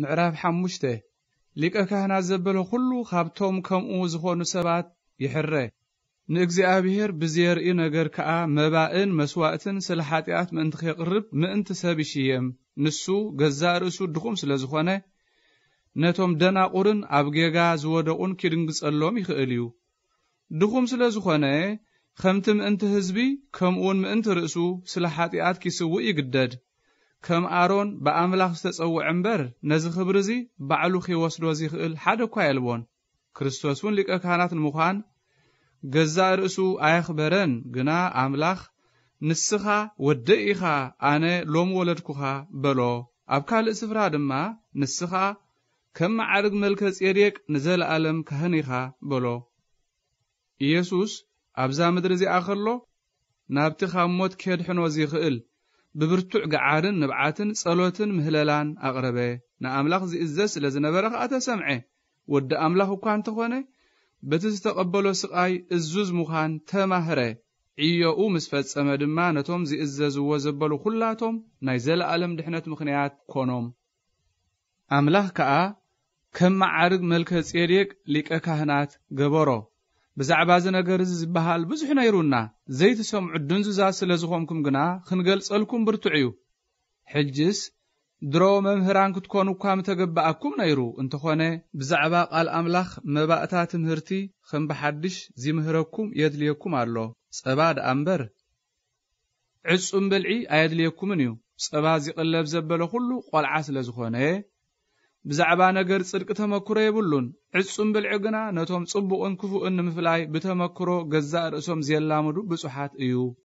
ምዕራፍ ሓሙሽተ ሊቀ ካህናት ዘበለ ዅሉ ካብቶም ከምኡ ዝኾኑ ሰባት ይሕረ ንእግዚኣብሔር ብዘርኢ ነገር ከዓ መባእን መስዋእትን ስለ ሓጢኣት ምእንቲ ከቕርብ ምእንቲ ሰብ ይሽየም ንሱ ገዛእ ርእሱ ድኹም ስለ ዝኾነ ነቶም ደናቑርን ኣብ ጌጋ ዝወደቑን ኪድንግጸሎም ይኽእል እዩ ድኹም ስለ ዝኾነ ኸምቲ ምእንቲ ህዝቢ ከምኡውን ምእንቲ ርእሱ ስለ ሓጢኣት ኪስውእ ይግደድ ከም ኣሮን ብኣምላኽ ዝተጸውዐ እምበር ነዚ ኽብሪ እዚ ባዕሉ ኺወስዶ ዝኽእል ሓደ እኳ የልዎን ክርስቶስ እውን ሊቀ ካህናት ንምዃን ገዛ ርእሱ ኣየኽበረን ግና ኣምላኽ ንስኻ ወደ ኢኻ ኣነ ሎም ወለድኩኻ በሎ ኣብ ካልእ ስፍራ ድማ ንስኻ ከም መዓርግ መልከ ጼዴቅ ንዘለኣለም ካህን ኢኻ በሎ ኢየሱስ ኣብዛ ምድሪ እዚኣ ኸሎ ናብቲ ኻብ ሞት ኬድሕኖ ዝኽእል ብብርቱዕ ግዓርን ንብዓትን ጸሎትን ምህለላን ኣቕረበ ንኣምላኽ ዚእዘዝ ስለ ዝነበረ ኸኣ ተሰምዐ ወዲ ኣምላኽ እኳ እንተ ኾነ በቲ ዝተቐበሎ ስቓይ እዙዝ ምዃን ተማህረ ዕዮኡ ምስ ፈጸመ ድማ ነቶም ዚእዘዝዎ ዘበሉ ዅላቶም ናይ ዘለኣለም ድሕነት ምኽንያት ኰኖም ኣምላኽ ከዓ ከምማዓርግ መልከጼዴየቅ ሊቀ ካህናት ገበሮ ብዛዕባ እዚ ነገር እዚ ዝበሃል ብዙሕ ነይሩና ዘይትሰምዑ ድንዝዛ ስለ ዝኾንኩም ግና ክንገልጸልኩም ብርቱዕ እዩ ሕጅስ ድሮ መምህራን ክትኮኑ እኳ ምተገባኣኩም ነይሩ እንተኾነ ብዛዕባ ቓል ኣምላኽ መባእታ ትምህርቲ ከም ብሓድሽ ዚምህረኩም የድልየኩም ኣሎ ጸባ ደኣ እምበር ዕጹም በልዒ ኣየድልየኩምን እዩ ጸባ ዚቕለብ ዘበለ ዅሉ ቈልዓ ስለ ዝኾነ ብዛዕባ ነገር ጽድቂ ተመክሮ የብሉን ዕጹም ብልዒ ግና ነቶም ጽቡቕን ክፉእን ንምፍላይ ብተመክሮ ገዛእ ርእሶም ዘላምዱ ብፁሓት እዩ